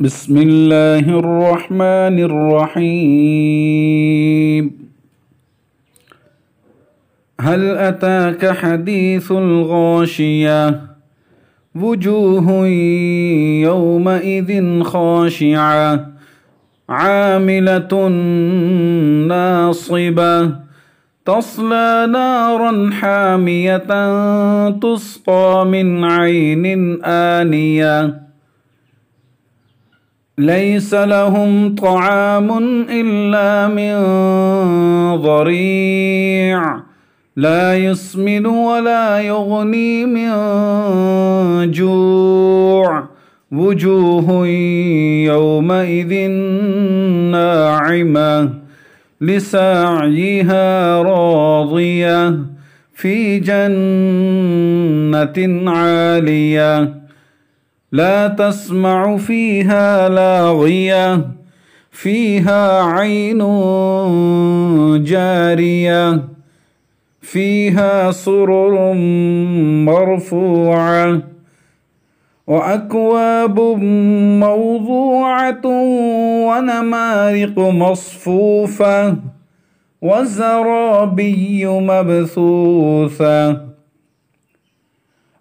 بسم الله الرحمن الرحيم هل أتاك حديث الغاشية وجوه يومئذ خاشعة عاملة ناصبة تصلى نارا حامية تسقى من عين آنيه ليس لهم طعام إلا من ضريع لا يسمن ولا يغني من جوع وجوه يومئذ ناعمة لسعيها راضية في جنة عاليه لا تسمع فيها لاغية فيها عين جارية فيها سرر مرفوعة وأكواب موضوعة ونمارق مصفوفة وزرابي مبثوثة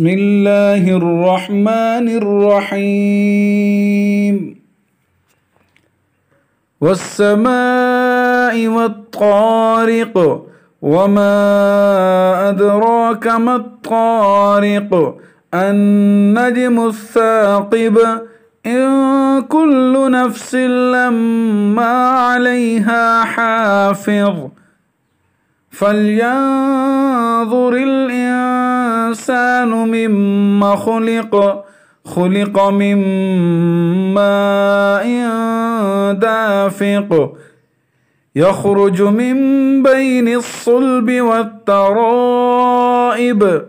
بسم الله الرحمن الرحيم والسماء والطارق وما أدراك ما الطارق النجم الثاقب إن كل نفس لما عليها حافظ فلينظر الإنسان مما خلق خلق من ماء دافق يخرج من بين الصلب والترائب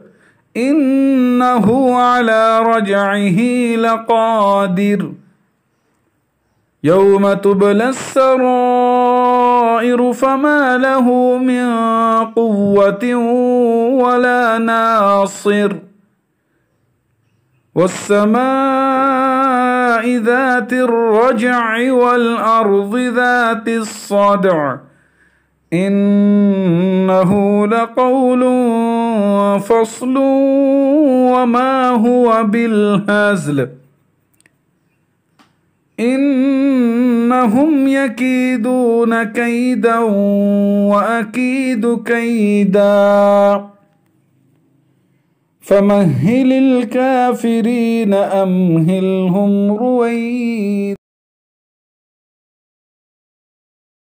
إنه على رجعه لقادر يوم تبلى السرائب الطائر فما له من قوة ولا ناصر والسماء ذات الرجع والأرض ذات الصدع إنه لقول فصل وما هو بالهزل إنهم يكيدون كيدا وأكيد كيدا فمهل الكافرين أمهلهم رويدا